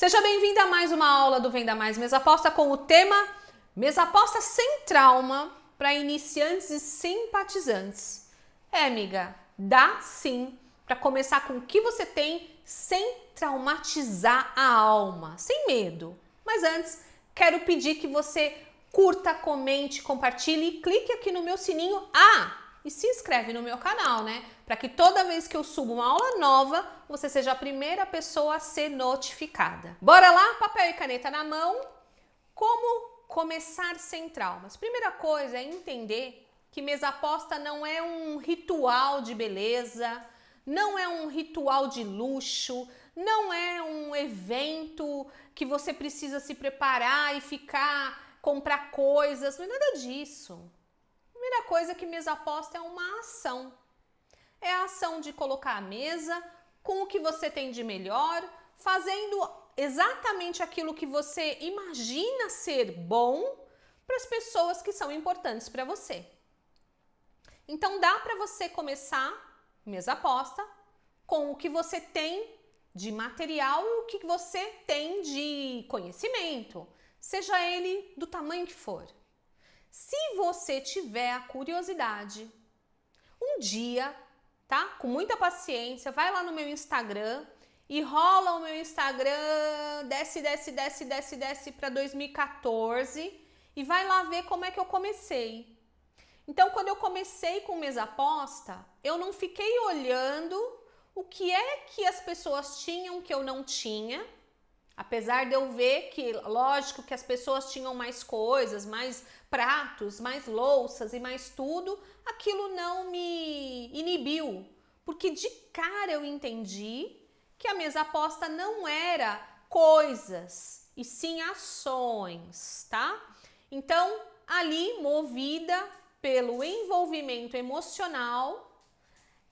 Seja bem-vindo a mais uma aula do Venda Mais Mesa Aposta com o tema Mesa Aposta sem trauma para iniciantes e simpatizantes. É, amiga, dá sim para começar com o que você tem sem traumatizar a alma, sem medo. Mas antes, quero pedir que você curta, comente, compartilhe e clique aqui no meu sininho. Ah, e se inscreve no meu canal, né? Para que toda vez que eu subo uma aula nova, você seja a primeira pessoa a ser notificada. Bora lá, papel e caneta na mão. Como começar sem traumas? Primeira coisa é entender que mesa aposta não é um ritual de beleza, não é um ritual de luxo, não é um evento que você precisa se preparar e ficar comprar coisas, não é nada disso primeira coisa que mesa aposta é uma ação. É a ação de colocar a mesa com o que você tem de melhor, fazendo exatamente aquilo que você imagina ser bom para as pessoas que são importantes para você. Então dá para você começar mesa aposta com o que você tem de material e o que você tem de conhecimento, seja ele do tamanho que for. Se você tiver a curiosidade, um dia, tá? Com muita paciência, vai lá no meu Instagram e rola o meu Instagram, desce, desce, desce, desce, desce para 2014 e vai lá ver como é que eu comecei. Então, quando eu comecei com mesa aposta, eu não fiquei olhando o que é que as pessoas tinham que eu não tinha Apesar de eu ver que, lógico, que as pessoas tinham mais coisas, mais pratos, mais louças e mais tudo, aquilo não me inibiu, porque de cara eu entendi que a mesa aposta não era coisas, e sim ações, tá? Então, ali movida pelo envolvimento emocional,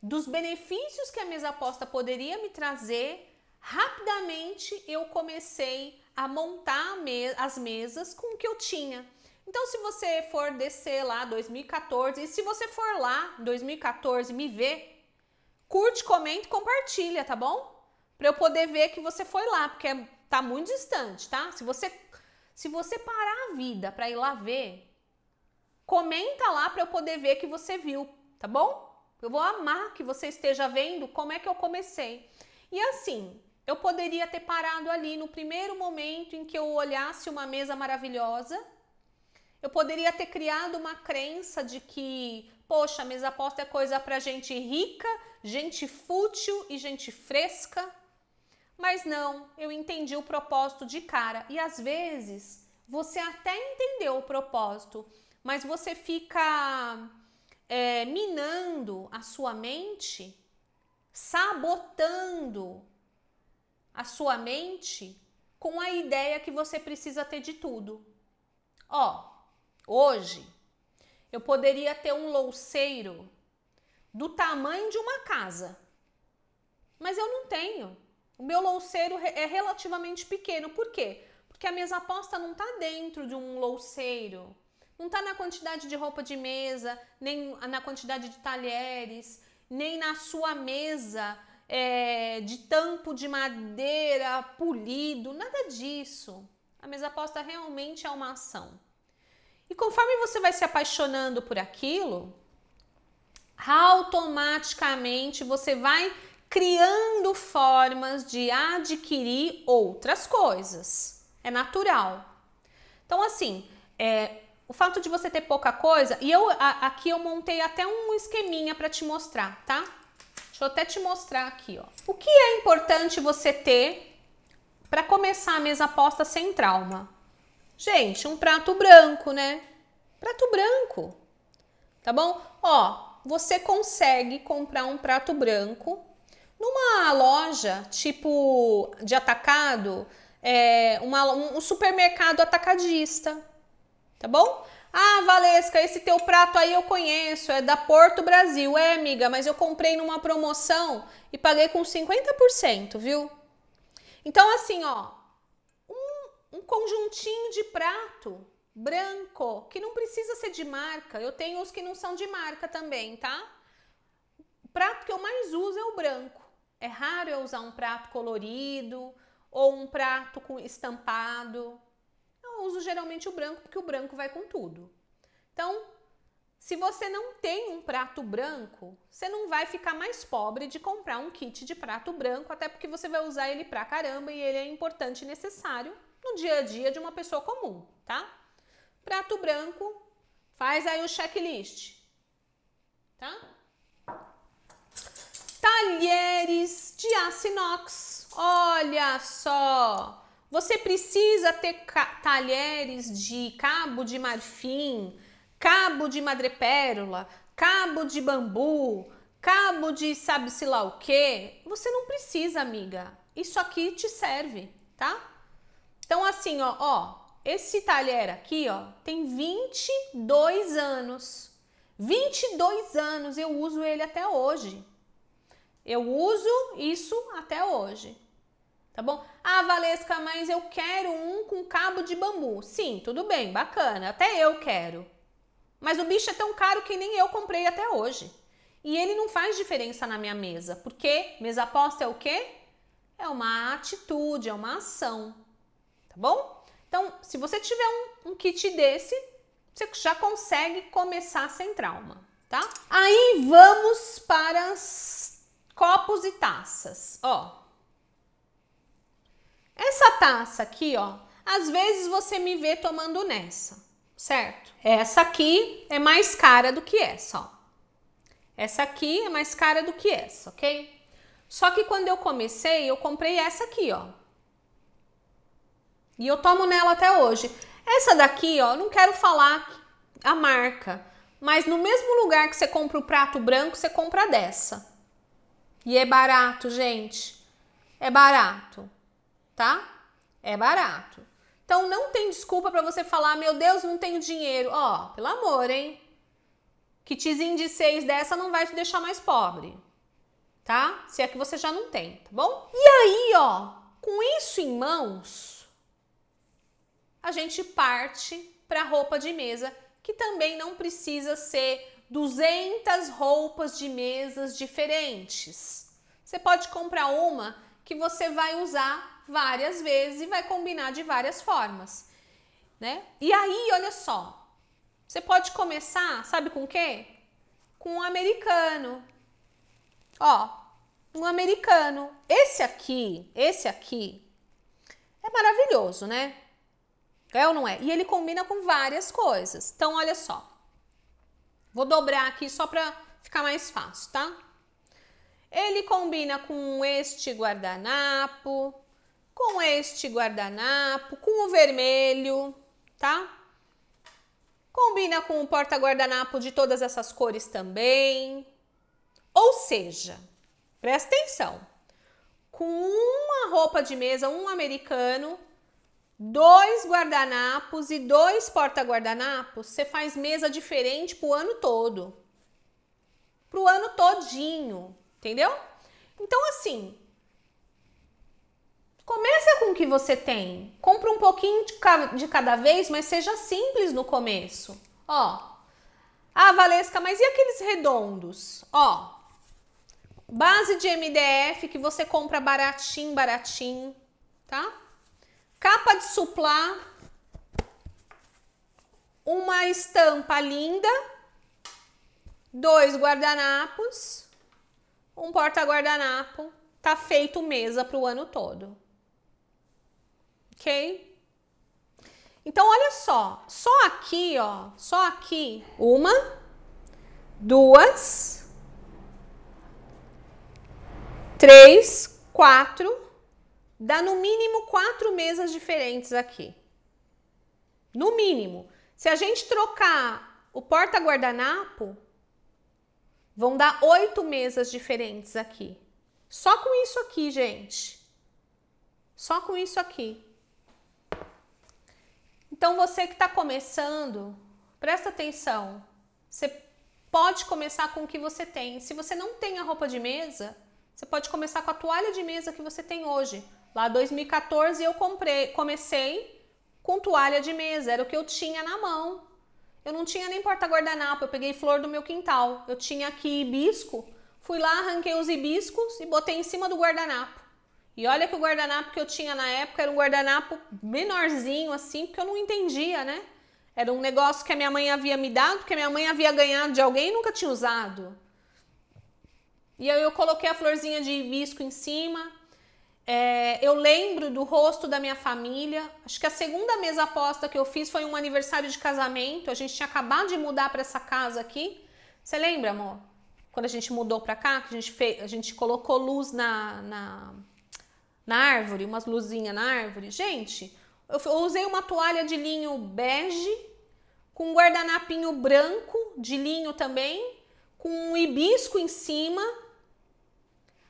dos benefícios que a mesa aposta poderia me trazer, rapidamente eu comecei a montar as mesas com o que eu tinha. Então, se você for descer lá 2014, e se você for lá 2014 me ver, curte, comenta e compartilha, tá bom? Para eu poder ver que você foi lá, porque é, tá muito distante, tá? Se você se você parar a vida para ir lá ver, comenta lá para eu poder ver que você viu, tá bom? Eu vou amar que você esteja vendo como é que eu comecei. E assim, eu poderia ter parado ali no primeiro momento em que eu olhasse uma mesa maravilhosa. Eu poderia ter criado uma crença de que, poxa, mesa aposta é coisa para gente rica, gente fútil e gente fresca. Mas não, eu entendi o propósito de cara. E às vezes você até entendeu o propósito, mas você fica é, minando a sua mente, sabotando a sua mente com a ideia que você precisa ter de tudo. Ó, hoje eu poderia ter um louceiro do tamanho de uma casa, mas eu não tenho. O meu louceiro é relativamente pequeno. Por quê? Porque a mesa aposta não está dentro de um louceiro. Não está na quantidade de roupa de mesa, nem na quantidade de talheres, nem na sua mesa é, de tampo de madeira polido, nada disso. A mesa posta realmente é uma ação. E conforme você vai se apaixonando por aquilo, automaticamente você vai criando formas de adquirir outras coisas. É natural. Então, assim, é, o fato de você ter pouca coisa, e eu a, aqui eu montei até um esqueminha para te mostrar, tá? Deixa eu até te mostrar aqui, ó. O que é importante você ter para começar a mesa posta sem trauma? Gente, um prato branco, né? Prato branco. Tá bom? Ó, você consegue comprar um prato branco numa loja tipo de atacado, é, uma, um supermercado atacadista, tá bom? Ah, Valesca, esse teu prato aí eu conheço, é da Porto Brasil. É, amiga, mas eu comprei numa promoção e paguei com 50%, viu? Então, assim, ó, um, um conjuntinho de prato branco, que não precisa ser de marca. Eu tenho os que não são de marca também, tá? O prato que eu mais uso é o branco. É raro eu usar um prato colorido ou um prato com estampado eu uso geralmente o branco, porque o branco vai com tudo. Então, se você não tem um prato branco, você não vai ficar mais pobre de comprar um kit de prato branco, até porque você vai usar ele pra caramba e ele é importante e necessário no dia a dia de uma pessoa comum, tá? Prato branco, faz aí o checklist, tá? Talheres de aço inox, olha só! Você precisa ter talheres de cabo de marfim, cabo de madrepérola, cabo de bambu, cabo de sabe-se lá o quê? Você não precisa, amiga. Isso aqui te serve, tá? Então, assim, ó, ó, esse talher aqui, ó, tem 22 anos. 22 anos eu uso ele até hoje. Eu uso isso até hoje tá bom? Ah, Valesca, mas eu quero um com cabo de bambu. Sim, tudo bem, bacana, até eu quero. Mas o bicho é tão caro que nem eu comprei até hoje. E ele não faz diferença na minha mesa, porque mesa aposta é o quê? É uma atitude, é uma ação, tá bom? Então, se você tiver um, um kit desse, você já consegue começar sem trauma, tá? Aí vamos para as copos e taças. Ó, essa taça aqui, ó, às vezes você me vê tomando nessa, certo? Essa aqui é mais cara do que essa, ó. Essa aqui é mais cara do que essa, ok? Só que quando eu comecei, eu comprei essa aqui, ó. E eu tomo nela até hoje. Essa daqui, ó, não quero falar a marca, mas no mesmo lugar que você compra o prato branco, você compra dessa. E é barato, gente. É barato tá? É barato. Então não tem desculpa para você falar, meu Deus, não tenho dinheiro. Ó, pelo amor, hein? Kitzinho de seis dessa não vai te deixar mais pobre, tá? Se é que você já não tem, tá bom? E aí, ó, com isso em mãos, a gente parte para roupa de mesa, que também não precisa ser 200 roupas de mesas diferentes. Você pode comprar uma que você vai usar várias vezes e vai combinar de várias formas, né? E aí, olha só, você pode começar, sabe com o quê? Com um americano. Ó, um americano. Esse aqui, esse aqui é maravilhoso, né? É ou não é? E ele combina com várias coisas. Então, olha só. Vou dobrar aqui só para ficar mais fácil, tá? Ele combina com este guardanapo, com este guardanapo, com o vermelho, tá? Combina com o porta-guardanapo de todas essas cores também. Ou seja, presta atenção, com uma roupa de mesa, um americano, dois guardanapos e dois porta-guardanapos, você faz mesa diferente pro ano todo. Pro ano todinho, entendeu? Então, assim, Começa com o que você tem. Compra um pouquinho de cada vez, mas seja simples no começo. Ó. Ah, Valesca, mas e aqueles redondos? Ó. Base de MDF que você compra baratinho, baratinho, tá? Capa de suplá. Uma estampa linda. Dois guardanapos. Um porta-guardanapo. Tá feito mesa para o ano todo ok? Então, olha só, só aqui, ó, só aqui, uma, duas, três, quatro, dá no mínimo quatro mesas diferentes aqui. No mínimo. Se a gente trocar o porta-guardanapo, vão dar oito mesas diferentes aqui. Só com isso aqui, gente. Só com isso aqui. Então você que está começando, presta atenção. Você pode começar com o que você tem. Se você não tem a roupa de mesa, você pode começar com a toalha de mesa que você tem hoje. Lá 2014 eu comprei, comecei com toalha de mesa, era o que eu tinha na mão. Eu não tinha nem porta guardanapo, eu peguei flor do meu quintal. Eu tinha aqui hibisco, fui lá, arranquei os hibiscos e botei em cima do guardanapo. E olha que o guardanapo que eu tinha na época era um guardanapo menorzinho, assim, porque eu não entendia, né? Era um negócio que a minha mãe havia me dado, que a minha mãe havia ganhado de alguém e nunca tinha usado. E aí eu coloquei a florzinha de hibisco em cima. É, eu lembro do rosto da minha família. Acho que a segunda mesa aposta que eu fiz foi um aniversário de casamento. A gente tinha acabado de mudar para essa casa aqui. Você lembra, amor? Quando a gente mudou para cá, que a gente, fez, a gente colocou luz na, na na árvore, umas luzinhas na árvore. Gente, eu usei uma toalha de linho bege, com um guardanapinho branco de linho também, com um hibisco em cima.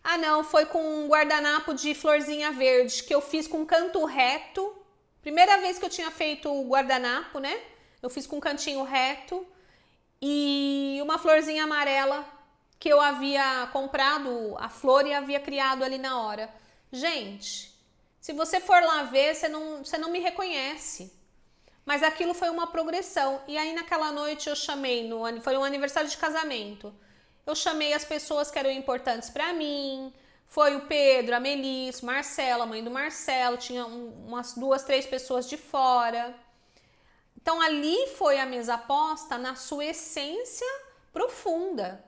Ah, não, foi com um guardanapo de florzinha verde que eu fiz com canto reto. Primeira vez que eu tinha feito o guardanapo, né? Eu fiz com um cantinho reto e uma florzinha amarela que eu havia comprado a flor e havia criado ali na hora. Gente, se você for lá ver, você não, você não me reconhece. Mas aquilo foi uma progressão. E aí naquela noite eu chamei, no, foi um aniversário de casamento. Eu chamei as pessoas que eram importantes para mim. Foi o Pedro, a Melis, Marcela, a mãe do Marcelo, tinha um, umas duas, três pessoas de fora. Então ali foi a mesa posta na sua essência profunda.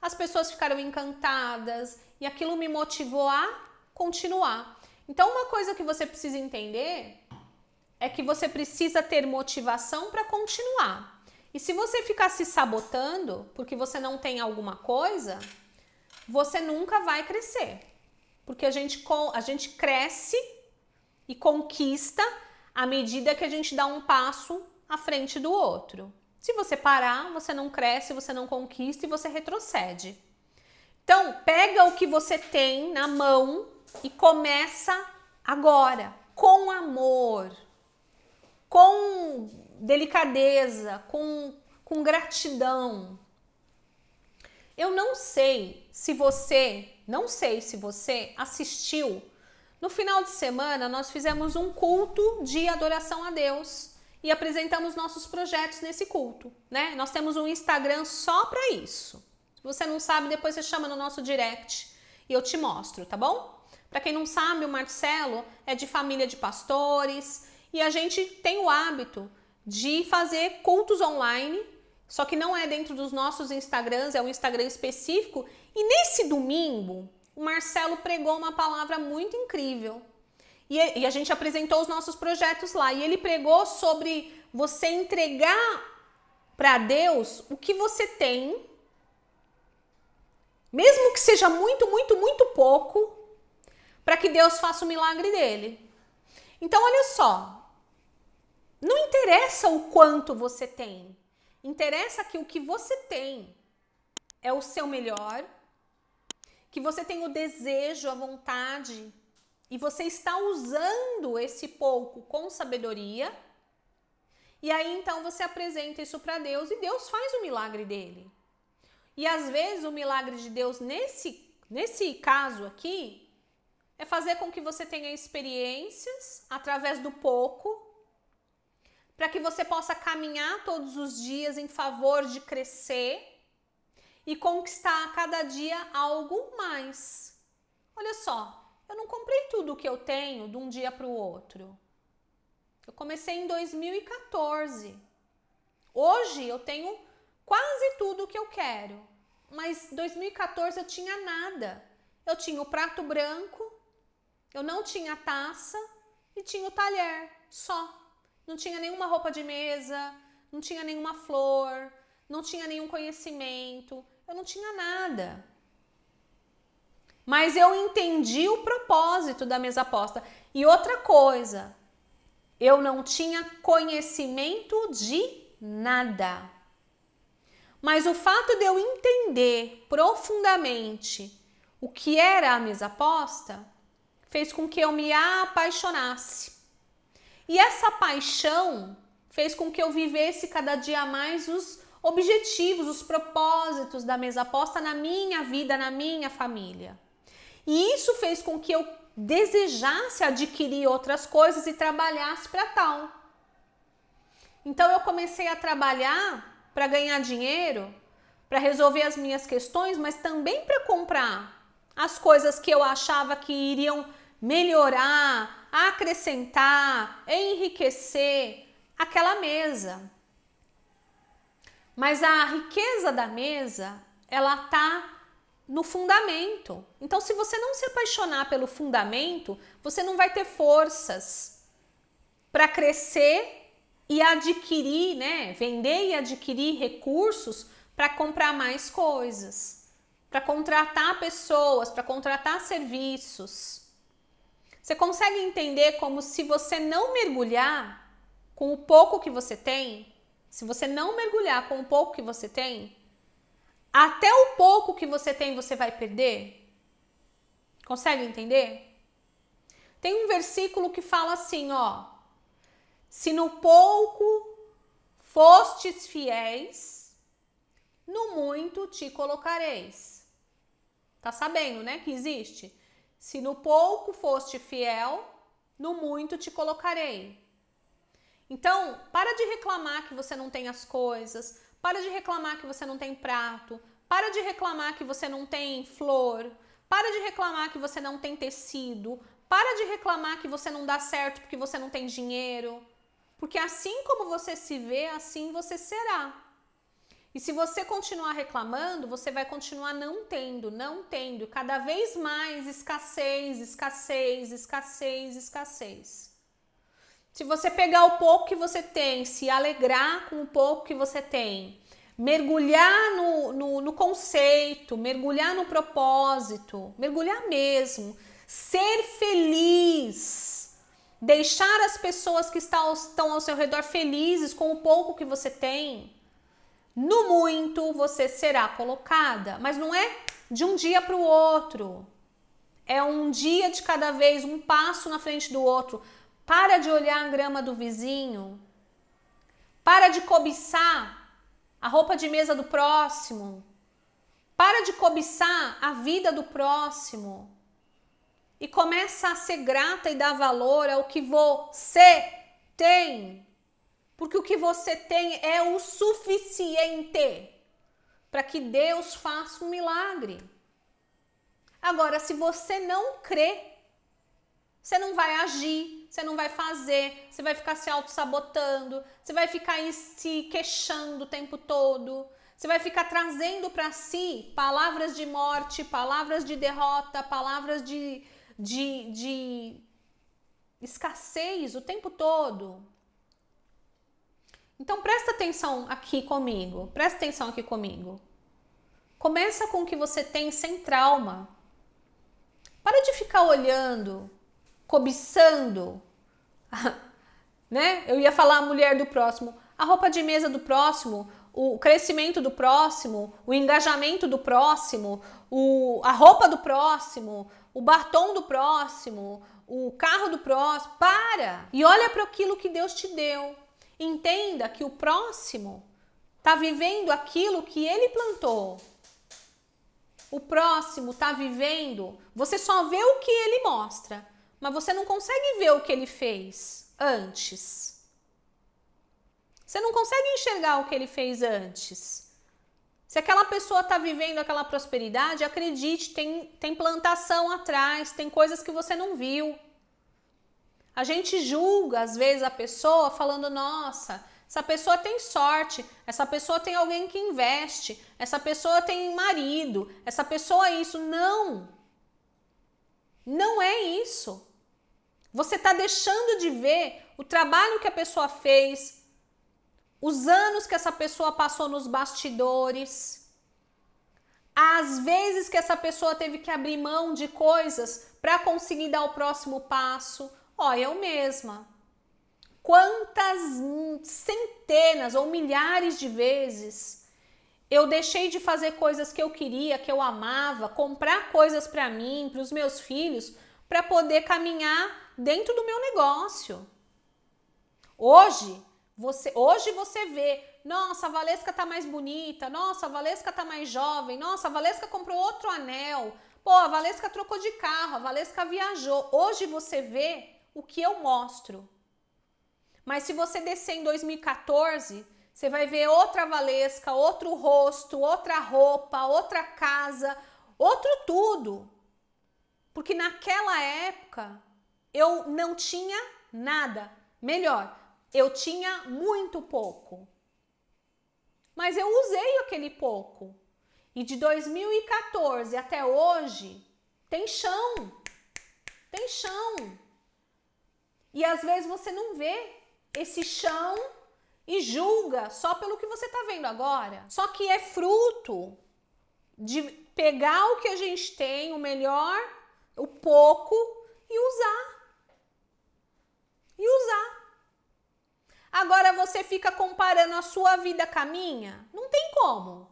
As pessoas ficaram encantadas e aquilo me motivou a continuar. Então, uma coisa que você precisa entender é que você precisa ter motivação para continuar. E se você ficar se sabotando porque você não tem alguma coisa, você nunca vai crescer. Porque a gente, a gente cresce e conquista à medida que a gente dá um passo à frente do outro. Se você parar, você não cresce, você não conquista e você retrocede. Então, pega o que você tem na mão e começa agora, com amor, com delicadeza, com, com gratidão. Eu não sei se você, não sei se você assistiu. No final de semana, nós fizemos um culto de adoração a Deus e apresentamos nossos projetos nesse culto, né? Nós temos um Instagram só para isso. Se você não sabe, depois você chama no nosso direct e eu te mostro, tá bom? Para quem não sabe, o Marcelo é de família de pastores e a gente tem o hábito de fazer cultos online, só que não é dentro dos nossos Instagrams, é um Instagram específico. E nesse domingo, o Marcelo pregou uma palavra muito incrível. E, e a gente apresentou os nossos projetos lá. E ele pregou sobre você entregar para Deus o que você tem, mesmo que seja muito, muito, muito pouco, para que Deus faça o milagre dele. Então, olha só. Não interessa o quanto você tem. Interessa que o que você tem é o seu melhor, que você tem o desejo, a vontade e você está usando esse pouco com sabedoria. E aí então você apresenta isso para Deus e Deus faz o milagre dele. E às vezes o milagre de Deus nesse nesse caso aqui é fazer com que você tenha experiências através do pouco, para que você possa caminhar todos os dias em favor de crescer e conquistar a cada dia algo mais. Olha só, eu não comprei tudo o que eu tenho de um dia para o outro. Eu comecei em 2014. Hoje eu tenho quase tudo o que eu quero, mas 2014 eu tinha nada. Eu tinha o prato branco, eu não tinha taça e tinha o talher só. Não tinha nenhuma roupa de mesa, não tinha nenhuma flor, não tinha nenhum conhecimento, eu não tinha nada. Mas eu entendi o propósito da mesa posta. E outra coisa, eu não tinha conhecimento de nada. Mas o fato de eu entender profundamente o que era a mesa posta, fez com que eu me apaixonasse. E essa paixão fez com que eu vivesse cada dia mais os objetivos, os propósitos da mesa aposta na minha vida, na minha família. E isso fez com que eu desejasse adquirir outras coisas e trabalhasse para tal. Então eu comecei a trabalhar para ganhar dinheiro, para resolver as minhas questões, mas também para comprar as coisas que eu achava que iriam melhorar, acrescentar, enriquecer aquela mesa. Mas a riqueza da mesa, ela está no fundamento. Então, se você não se apaixonar pelo fundamento, você não vai ter forças para crescer e adquirir, né? Vender e adquirir recursos para comprar mais coisas, para contratar pessoas, para contratar serviços. Você consegue entender como se você não mergulhar com o pouco que você tem, se você não mergulhar com o pouco que você tem, até o pouco que você tem você vai perder? Consegue entender? Tem um versículo que fala assim, ó: Se no pouco fostes fiéis, no muito te colocareis. Tá sabendo, né, que existe? Se no pouco foste fiel, no muito te colocarei. Então, para de reclamar que você não tem as coisas, para de reclamar que você não tem prato, para de reclamar que você não tem flor, para de reclamar que você não tem tecido, para de reclamar que você não dá certo porque você não tem dinheiro. Porque assim como você se vê, assim você será. E se você continuar reclamando, você vai continuar não tendo, não tendo, cada vez mais escassez, escassez, escassez, escassez. Se você pegar o pouco que você tem, se alegrar com o pouco que você tem, mergulhar no, no, no conceito, mergulhar no propósito, mergulhar mesmo, ser feliz, deixar as pessoas que estão ao seu redor felizes com o pouco que você tem no muito você será colocada, mas não é de um dia para o outro. É um dia de cada vez, um passo na frente do outro. Para de olhar a grama do vizinho. Para de cobiçar a roupa de mesa do próximo. Para de cobiçar a vida do próximo. E começa a ser grata e dar valor ao que você tem. Porque o que você tem é o suficiente para que Deus faça um milagre. Agora, se você não crê, você não vai agir, você não vai fazer, você vai ficar se auto-sabotando, você vai ficar se queixando o tempo todo, você vai ficar trazendo para si palavras de morte, palavras de derrota, palavras de, de, de escassez o tempo todo. Então presta atenção aqui comigo, presta atenção aqui comigo. Começa com o que você tem sem trauma. Para de ficar olhando, cobiçando, né? Eu ia falar a mulher do próximo, a roupa de mesa do próximo, o crescimento do próximo, o engajamento do próximo, o, a roupa do próximo, o batom do próximo, o carro do próximo. Para! E olha para aquilo que Deus te deu. Entenda que o próximo está vivendo aquilo que ele plantou. O próximo está vivendo, você só vê o que ele mostra, mas você não consegue ver o que ele fez antes. Você não consegue enxergar o que ele fez antes. Se aquela pessoa está vivendo aquela prosperidade, acredite, tem, tem plantação atrás, tem coisas que você não viu. A gente julga, às vezes, a pessoa falando, nossa. Essa pessoa tem sorte, essa pessoa tem alguém que investe, essa pessoa tem marido, essa pessoa é isso. Não! Não é isso. Você está deixando de ver o trabalho que a pessoa fez, os anos que essa pessoa passou nos bastidores, as vezes que essa pessoa teve que abrir mão de coisas para conseguir dar o próximo passo, Ó, eu mesma. Quantas centenas ou milhares de vezes eu deixei de fazer coisas que eu queria, que eu amava, comprar coisas para mim, para os meus filhos, para poder caminhar dentro do meu negócio. Hoje, você, hoje você vê, nossa, a Valesca tá mais bonita, nossa, a Valesca tá mais jovem, nossa, a Valesca comprou outro anel, pô, a Valesca trocou de carro, a Valesca viajou. Hoje você vê o que eu mostro. Mas se você descer em 2014, você vai ver outra Valesca, outro rosto, outra roupa, outra casa, outro tudo. Porque naquela época eu não tinha nada. Melhor, eu tinha muito pouco. Mas eu usei aquele pouco. E de 2014 até hoje, tem chão. Tem chão. E às vezes você não vê esse chão e julga só pelo que você está vendo agora. Só que é fruto de pegar o que a gente tem, o melhor, o pouco e usar. E usar. Agora você fica comparando a sua vida com a minha? Não tem como.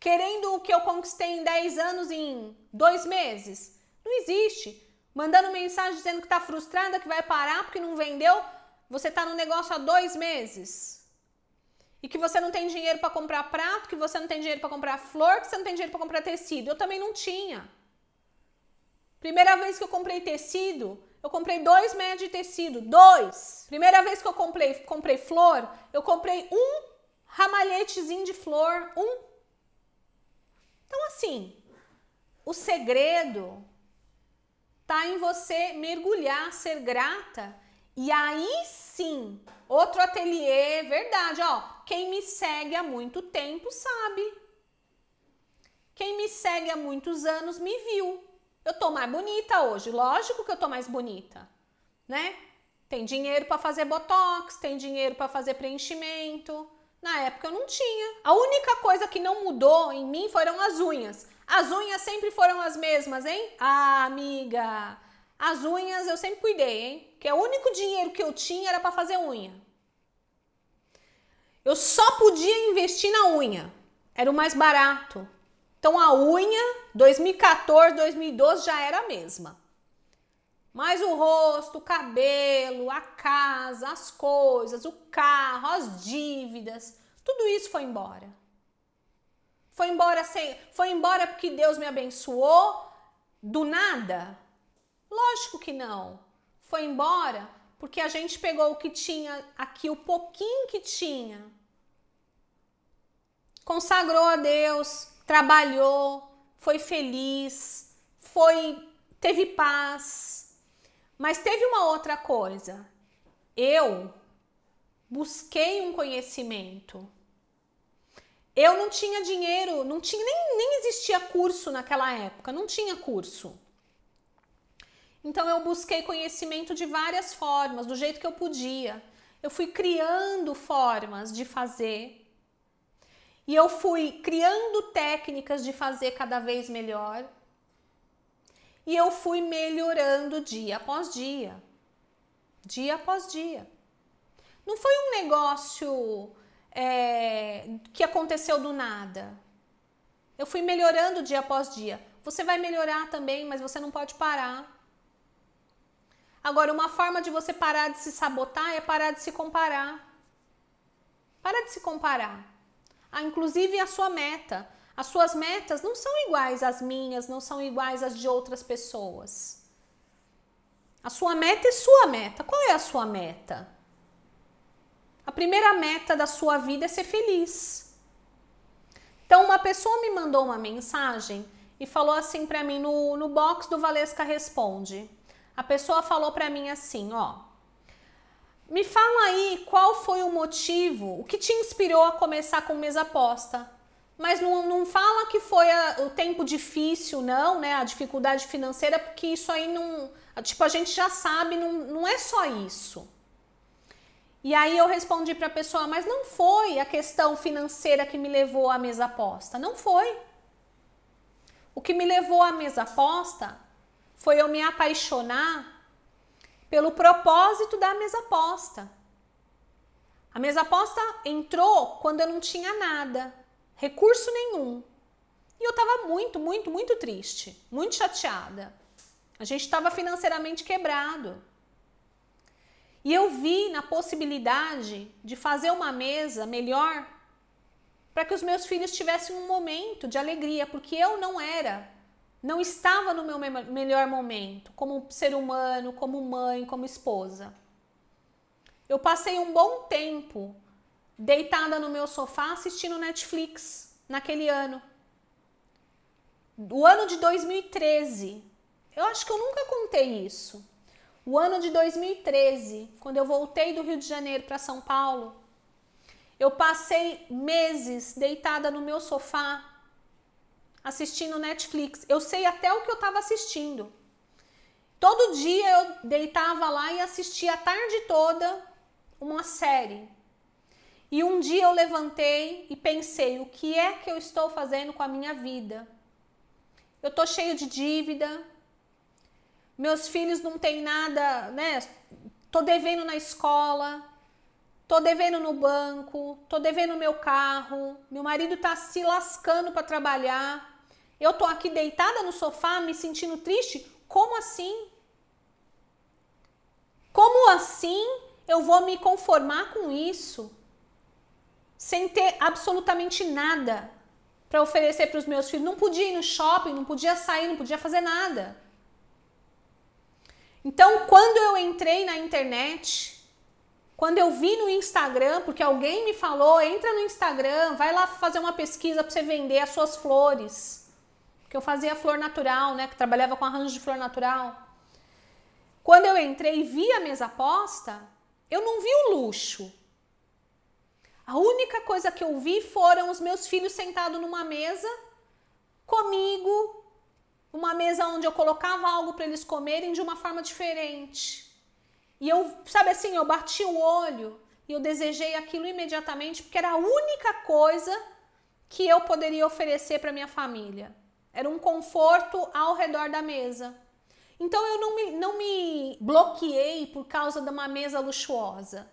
Querendo o que eu conquistei em 10 anos em dois meses? Não existe mandando mensagem dizendo que está frustrada, que vai parar porque não vendeu, você está no negócio há dois meses e que você não tem dinheiro para comprar prato, que você não tem dinheiro para comprar flor, que você não tem dinheiro para comprar tecido. Eu também não tinha. Primeira vez que eu comprei tecido, eu comprei dois metros de tecido, dois. Primeira vez que eu comprei, comprei flor, eu comprei um ramalhetezinho de flor, um. Então assim, o segredo tá em você mergulhar, ser grata. E aí sim, outro ateliê, verdade, ó. Quem me segue há muito tempo sabe. Quem me segue há muitos anos me viu. Eu tô mais bonita hoje, lógico que eu tô mais bonita, né? Tem dinheiro para fazer botox, tem dinheiro para fazer preenchimento. Na época eu não tinha. A única coisa que não mudou em mim foram as unhas. As unhas sempre foram as mesmas, hein? Ah, amiga, as unhas eu sempre cuidei, hein? Que é o único dinheiro que eu tinha era para fazer unha. Eu só podia investir na unha. Era o mais barato. Então a unha 2014, 2012 já era a mesma. Mas o rosto, o cabelo, a casa, as coisas, o carro, as dívidas, tudo isso foi embora. Foi embora sem, foi embora porque Deus me abençoou do nada? Lógico que não. Foi embora porque a gente pegou o que tinha aqui, o pouquinho que tinha. Consagrou a Deus, trabalhou, foi feliz, foi teve paz. Mas teve uma outra coisa. Eu busquei um conhecimento. Eu não tinha dinheiro, não tinha nem, nem existia curso naquela época, não tinha curso. Então eu busquei conhecimento de várias formas, do jeito que eu podia. Eu fui criando formas de fazer. E eu fui criando técnicas de fazer cada vez melhor. E eu fui melhorando dia após dia. Dia após dia. Não foi um negócio é, que aconteceu do nada. Eu fui melhorando dia após dia. Você vai melhorar também, mas você não pode parar. Agora, uma forma de você parar de se sabotar é parar de se comparar. Para de se comparar. Ah, inclusive a sua meta. As suas metas não são iguais às minhas, não são iguais às de outras pessoas. A sua meta é sua meta. Qual é a sua meta? A primeira meta da sua vida é ser feliz. Então, uma pessoa me mandou uma mensagem e falou assim para mim no, no box do Valesca Responde. A pessoa falou para mim assim, ó. Me fala aí qual foi o motivo, o que te inspirou a começar com mesa aposta. Mas não, não fala que foi a, o tempo difícil, não, né? A dificuldade financeira, porque isso aí não. Tipo, a gente já sabe, não, não é só isso. E aí eu respondi para a pessoa, mas não foi a questão financeira que me levou à mesa aposta. Não foi. O que me levou à mesa aposta foi eu me apaixonar pelo propósito da mesa aposta. A mesa aposta entrou quando eu não tinha nada, recurso nenhum. E eu estava muito, muito, muito triste, muito chateada. A gente estava financeiramente quebrado. E eu vi na possibilidade de fazer uma mesa melhor para que os meus filhos tivessem um momento de alegria, porque eu não era, não estava no meu melhor momento, como ser humano, como mãe, como esposa. Eu passei um bom tempo deitada no meu sofá assistindo Netflix naquele ano. O ano de 2013. Eu acho que eu nunca contei isso. O ano de 2013, quando eu voltei do Rio de Janeiro para São Paulo, eu passei meses deitada no meu sofá assistindo Netflix. Eu sei até o que eu estava assistindo. Todo dia eu deitava lá e assistia a tarde toda uma série. E um dia eu levantei e pensei: o que é que eu estou fazendo com a minha vida? Eu tô cheio de dívida, meus filhos não têm nada, né? Tô devendo na escola, tô devendo no banco, tô devendo meu carro, meu marido tá se lascando para trabalhar. Eu tô aqui deitada no sofá me sentindo triste? Como assim? Como assim eu vou me conformar com isso? Sem ter absolutamente nada para oferecer para os meus filhos. Não podia ir no shopping, não podia sair, não podia fazer nada então, quando eu entrei na internet, quando eu vi no Instagram, porque alguém me falou, entra no Instagram, vai lá fazer uma pesquisa para você vender as suas flores. Que eu fazia flor natural, né? Que trabalhava com arranjo de flor natural. Quando eu entrei e vi a mesa posta, eu não vi o luxo. A única coisa que eu vi foram os meus filhos sentados numa mesa comigo, uma mesa onde eu colocava algo para eles comerem de uma forma diferente. E eu, sabe assim, eu bati o olho e eu desejei aquilo imediatamente porque era a única coisa que eu poderia oferecer para minha família. Era um conforto ao redor da mesa. Então eu não me, não me bloqueei por causa de uma mesa luxuosa.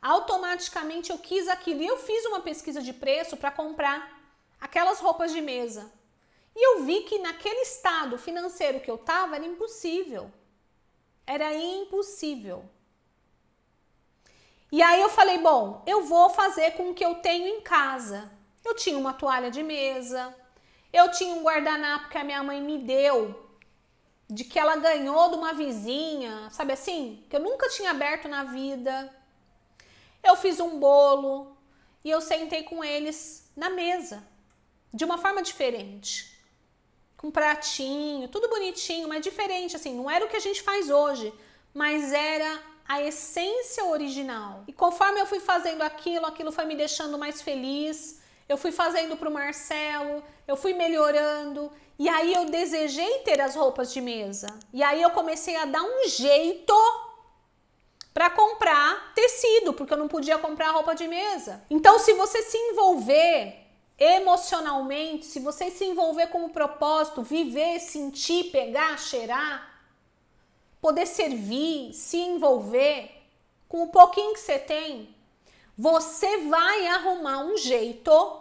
Automaticamente eu quis aquilo e eu fiz uma pesquisa de preço para comprar aquelas roupas de mesa. E eu vi que naquele estado financeiro que eu estava era impossível. Era impossível. E aí eu falei, bom, eu vou fazer com o que eu tenho em casa. Eu tinha uma toalha de mesa, eu tinha um guardanapo que a minha mãe me deu, de que ela ganhou de uma vizinha, sabe assim? Que eu nunca tinha aberto na vida. Eu fiz um bolo e eu sentei com eles na mesa, de uma forma diferente com pratinho, tudo bonitinho, mas diferente, assim, não era o que a gente faz hoje, mas era a essência original. E conforme eu fui fazendo aquilo, aquilo foi me deixando mais feliz. Eu fui fazendo para o Marcelo, eu fui melhorando e aí eu desejei ter as roupas de mesa. E aí eu comecei a dar um jeito para comprar tecido, porque eu não podia comprar roupa de mesa. Então, se você se envolver emocionalmente, se você se envolver com o propósito, viver, sentir, pegar, cheirar, poder servir, se envolver com o pouquinho que você tem, você vai arrumar um jeito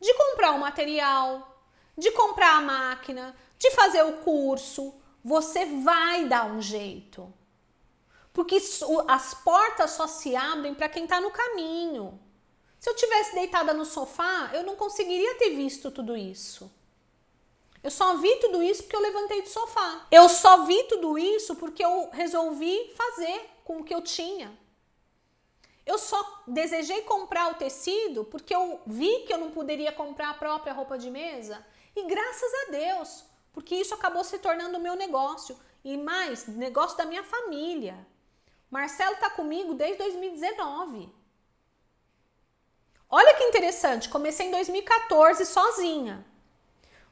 de comprar o material, de comprar a máquina, de fazer o curso, você vai dar um jeito. Porque as portas só se abrem para quem está no caminho. Se eu tivesse deitada no sofá, eu não conseguiria ter visto tudo isso. Eu só vi tudo isso porque eu levantei do sofá. Eu só vi tudo isso porque eu resolvi fazer com o que eu tinha. Eu só desejei comprar o tecido porque eu vi que eu não poderia comprar a própria roupa de mesa. E graças a Deus, porque isso acabou se tornando o meu negócio. E mais, negócio da minha família. Marcelo está comigo desde 2019. Olha que interessante, comecei em 2014 sozinha.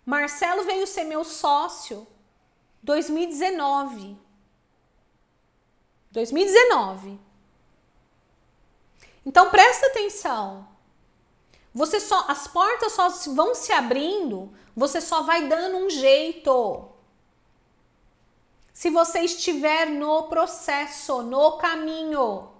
Marcelo veio ser meu sócio 2019. 2019. Então presta atenção. Você só as portas só vão se abrindo, você só vai dando um jeito. Se você estiver no processo, no caminho,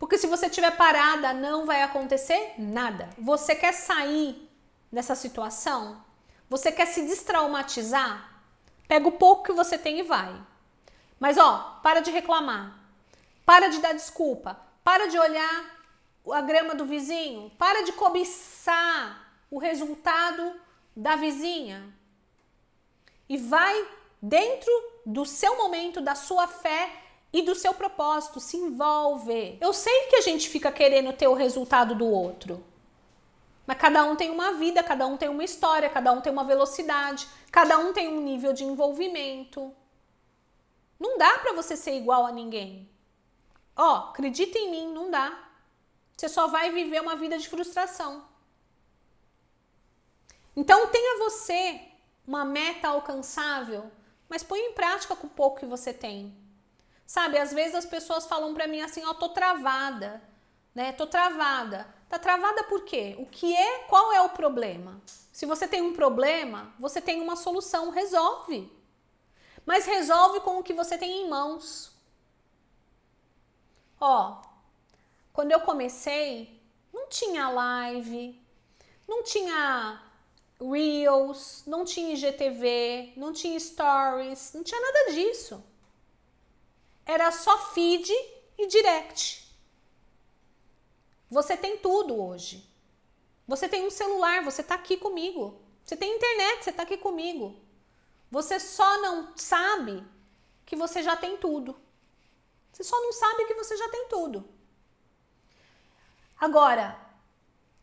porque se você estiver parada, não vai acontecer nada. Você quer sair dessa situação? Você quer se destraumatizar? Pega o pouco que você tem e vai. Mas ó, para de reclamar. Para de dar desculpa. Para de olhar a grama do vizinho. Para de cobiçar o resultado da vizinha. E vai dentro do seu momento, da sua fé, e do seu propósito, se envolve. Eu sei que a gente fica querendo ter o resultado do outro. Mas cada um tem uma vida, cada um tem uma história, cada um tem uma velocidade, cada um tem um nível de envolvimento. Não dá para você ser igual a ninguém. Ó, oh, acredita em mim, não dá. Você só vai viver uma vida de frustração. Então tenha você uma meta alcançável, mas põe em prática com o pouco que você tem. Sabe, às vezes as pessoas falam para mim assim, ó, oh, tô travada, né? Tô travada. Tá travada por quê? O que é? Qual é o problema? Se você tem um problema, você tem uma solução, resolve. Mas resolve com o que você tem em mãos. Ó, quando eu comecei, não tinha live, não tinha Reels, não tinha IGTV, não tinha Stories, não tinha nada disso. Era só feed e direct. Você tem tudo hoje. Você tem um celular, você está aqui comigo. Você tem internet, você está aqui comigo. Você só não sabe que você já tem tudo. Você só não sabe que você já tem tudo. Agora,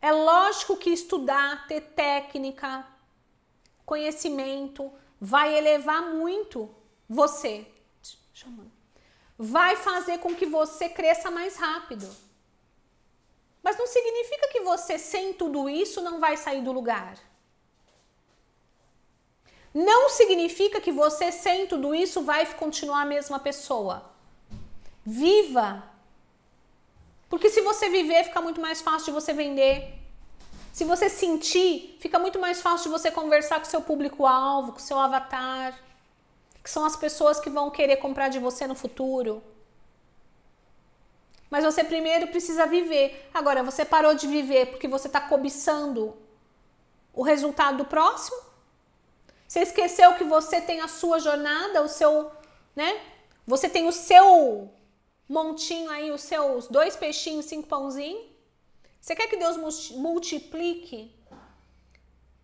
é lógico que estudar, ter técnica, conhecimento, vai elevar muito você. Chamando vai fazer com que você cresça mais rápido. Mas não significa que você, sem tudo isso, não vai sair do lugar. Não significa que você, sem tudo isso, vai continuar a mesma pessoa. Viva! Porque se você viver, fica muito mais fácil de você vender. Se você sentir, fica muito mais fácil de você conversar com seu público-alvo, com seu avatar que são as pessoas que vão querer comprar de você no futuro. Mas você primeiro precisa viver. Agora, você parou de viver porque você está cobiçando o resultado do próximo? Você esqueceu que você tem a sua jornada, o seu, né? Você tem o seu montinho aí, os seus dois peixinhos, cinco pãozinhos. Você quer que Deus multiplique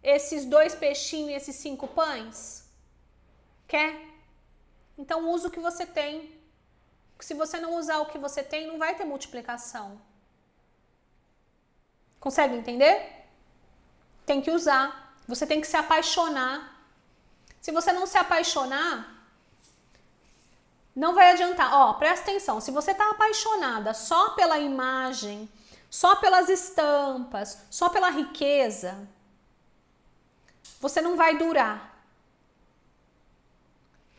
esses dois peixinhos e esses cinco pães? Quer? Então usa o que você tem. Se você não usar o que você tem, não vai ter multiplicação. Consegue entender? Tem que usar. Você tem que se apaixonar. Se você não se apaixonar, não vai adiantar. Ó, presta atenção. Se você está apaixonada só pela imagem, só pelas estampas, só pela riqueza, você não vai durar.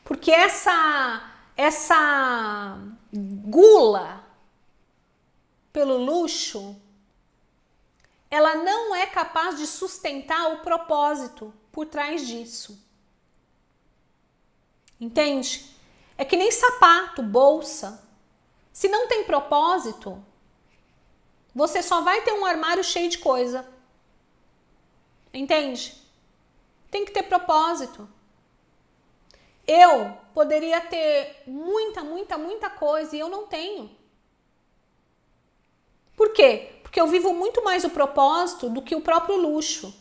Porque essa essa gula pelo luxo, ela não é capaz de sustentar o propósito por trás disso. Entende? É que nem sapato, bolsa. Se não tem propósito, você só vai ter um armário cheio de coisa. Entende? Tem que ter propósito. Eu poderia ter muita, muita, muita coisa e eu não tenho. Por quê? Porque eu vivo muito mais o propósito do que o próprio luxo.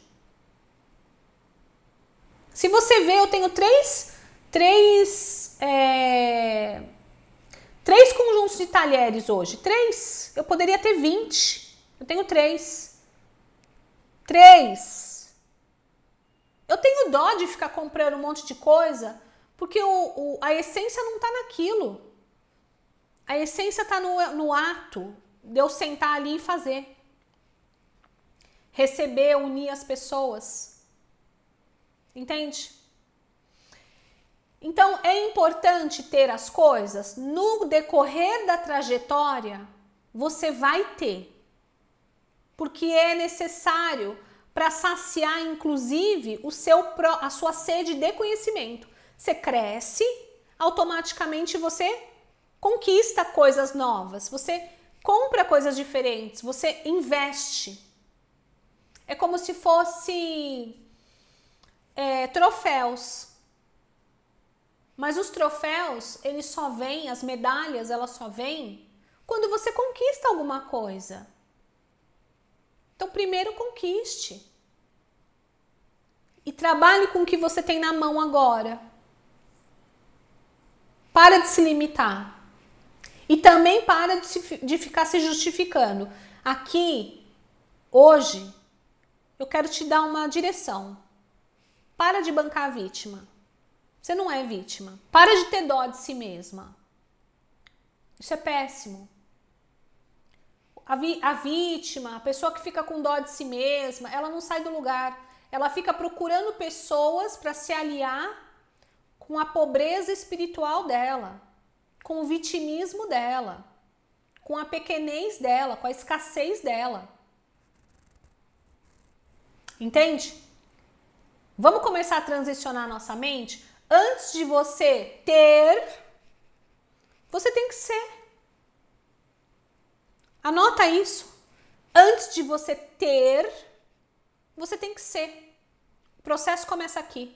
Se você vê, eu tenho três, três, é, três conjuntos de talheres hoje. Três. Eu poderia ter vinte. Eu tenho três. Três. Eu tenho dó de ficar comprando um monte de coisa porque o, o, a essência não está naquilo. A essência está no, no ato de eu sentar ali e fazer. Receber, unir as pessoas. Entende? Então é importante ter as coisas no decorrer da trajetória, você vai ter. Porque é necessário para saciar inclusive o seu a sua sede de conhecimento. Você cresce, automaticamente você conquista coisas novas, você compra coisas diferentes, você investe. É como se fosse é, troféus. Mas os troféus, eles só vêm, as medalhas, elas só vêm quando você conquista alguma coisa. Então, primeiro conquiste. E trabalhe com o que você tem na mão agora. Para de se limitar. E também para de, se, de ficar se justificando. Aqui, hoje, eu quero te dar uma direção. Para de bancar a vítima. Você não é vítima. Para de ter dó de si mesma. Isso é péssimo. A, vi, a, vítima, a pessoa que fica com dó de si mesma, ela não sai do lugar. Ela fica procurando pessoas para se aliar com a pobreza espiritual dela, com o vitimismo dela, com a pequenez dela, com a escassez dela. Entende? Vamos começar a transicionar a nossa mente? Antes de você ter, você tem que ser. Anota isso. Antes de você ter, você tem que ser. O processo começa aqui.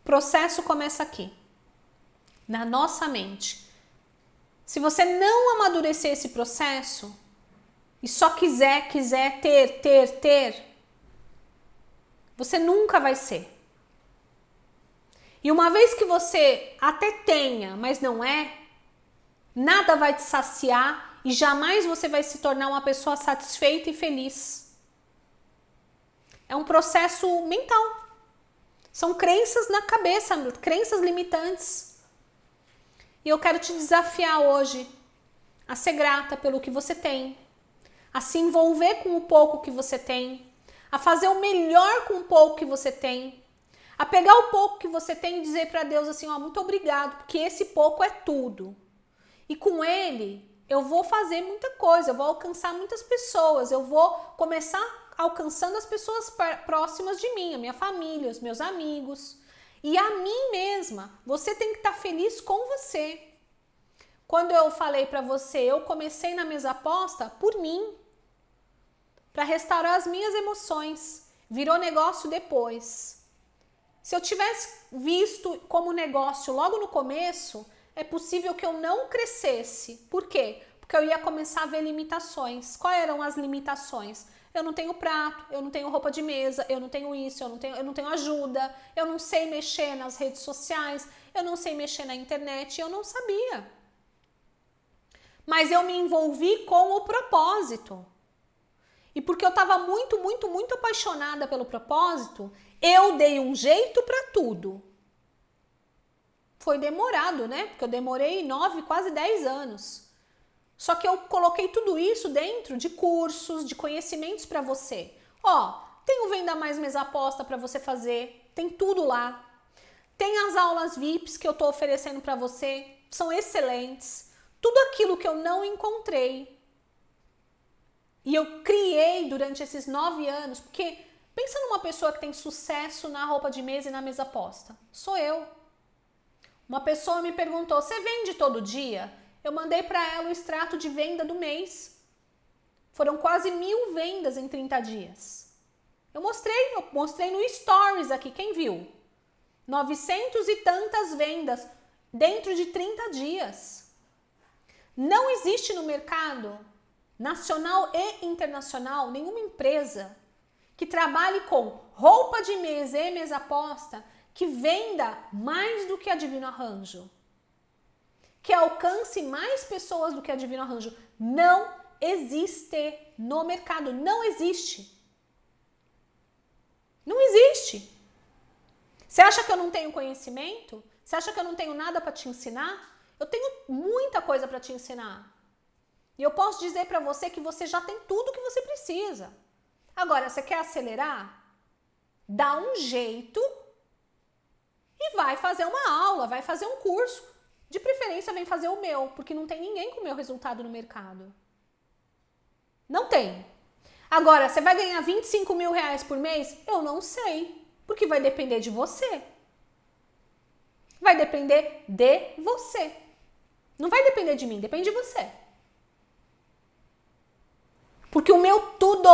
O processo começa aqui, na nossa mente. Se você não amadurecer esse processo e só quiser, quiser ter, ter, ter, você nunca vai ser. E uma vez que você até tenha, mas não é, nada vai te saciar e jamais você vai se tornar uma pessoa satisfeita e feliz. É um processo mental. São crenças na cabeça, crenças limitantes. E eu quero te desafiar hoje a ser grata pelo que você tem, a se envolver com o pouco que você tem, a fazer o melhor com o pouco que você tem, a pegar o pouco que você tem e dizer para Deus assim, ó, muito obrigado, porque esse pouco é tudo. E com ele eu vou fazer muita coisa, eu vou alcançar muitas pessoas, eu vou começar alcançando as pessoas próximas de mim, a minha família, os meus amigos. E a mim mesma, você tem que estar tá feliz com você. Quando eu falei para você, eu comecei na mesa aposta por mim, para restaurar as minhas emoções. Virou negócio depois. Se eu tivesse visto como negócio logo no começo, é possível que eu não crescesse. Por quê? Porque eu ia começar a ver limitações. Quais eram as limitações? Eu não tenho prato, eu não tenho roupa de mesa, eu não tenho isso, eu não tenho, eu não tenho ajuda, eu não sei mexer nas redes sociais, eu não sei mexer na internet, eu não sabia. Mas eu me envolvi com o propósito. E porque eu estava muito, muito, muito apaixonada pelo propósito, eu dei um jeito para tudo. Foi demorado, né? Porque eu demorei nove, quase dez anos. Só que eu coloquei tudo isso dentro de cursos, de conhecimentos para você. Ó, tem o Venda Mais Mesa Aposta para você fazer, tem tudo lá. Tem as aulas VIPs que eu estou oferecendo para você, são excelentes. Tudo aquilo que eu não encontrei e eu criei durante esses nove anos, porque pensa numa pessoa que tem sucesso na roupa de mesa e na mesa aposta. Sou eu. Uma pessoa me perguntou: você vende todo dia? Eu mandei para ela o extrato de venda do mês. Foram quase mil vendas em 30 dias. Eu mostrei, eu mostrei no Stories aqui, quem viu? 900 e tantas vendas dentro de 30 dias. Não existe no mercado nacional e internacional nenhuma empresa que trabalhe com roupa de mês e mês aposta que venda mais do que a Divino Arranjo que alcance mais pessoas do que a Divino Arranjo. Não existe no mercado, não existe. Não existe. Você acha que eu não tenho conhecimento? Você acha que eu não tenho nada para te ensinar? Eu tenho muita coisa para te ensinar. E eu posso dizer para você que você já tem tudo que você precisa. Agora, você quer acelerar? Dá um jeito e vai fazer uma aula, vai fazer um curso. De preferência, vem fazer o meu, porque não tem ninguém com o meu resultado no mercado. Não tem. Agora, você vai ganhar 25 mil reais por mês? Eu não sei, porque vai depender de você. Vai depender de você. Não vai depender de mim, depende de você. Porque o meu tudo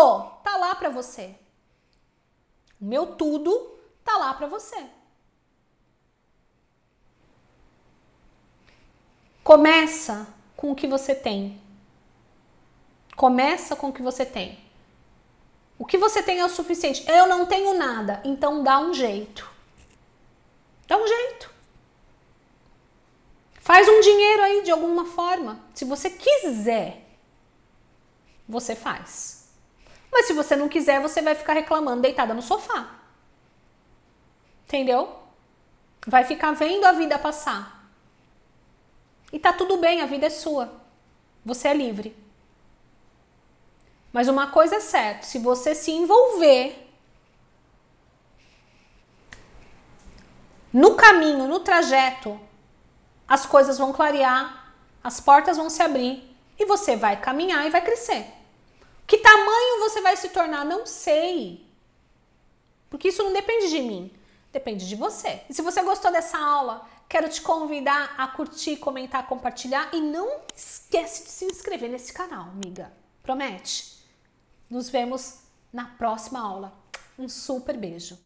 tá lá para você. O meu tudo tá lá para você. Começa com o que você tem. Começa com o que você tem. O que você tem é o suficiente. Eu não tenho nada, então dá um jeito. Dá um jeito. Faz um dinheiro aí de alguma forma. Se você quiser, você faz. Mas se você não quiser, você vai ficar reclamando deitada no sofá. Entendeu? Vai ficar vendo a vida passar. E tá tudo bem, a vida é sua. Você é livre. Mas uma coisa é certa, se você se envolver no caminho, no trajeto, as coisas vão clarear, as portas vão se abrir e você vai caminhar e vai crescer. Que tamanho você vai se tornar? Não sei. Porque isso não depende de mim, depende de você. E se você gostou dessa aula, Quero te convidar a curtir, comentar, compartilhar e não esquece de se inscrever nesse canal, amiga. Promete? Nos vemos na próxima aula. Um super beijo!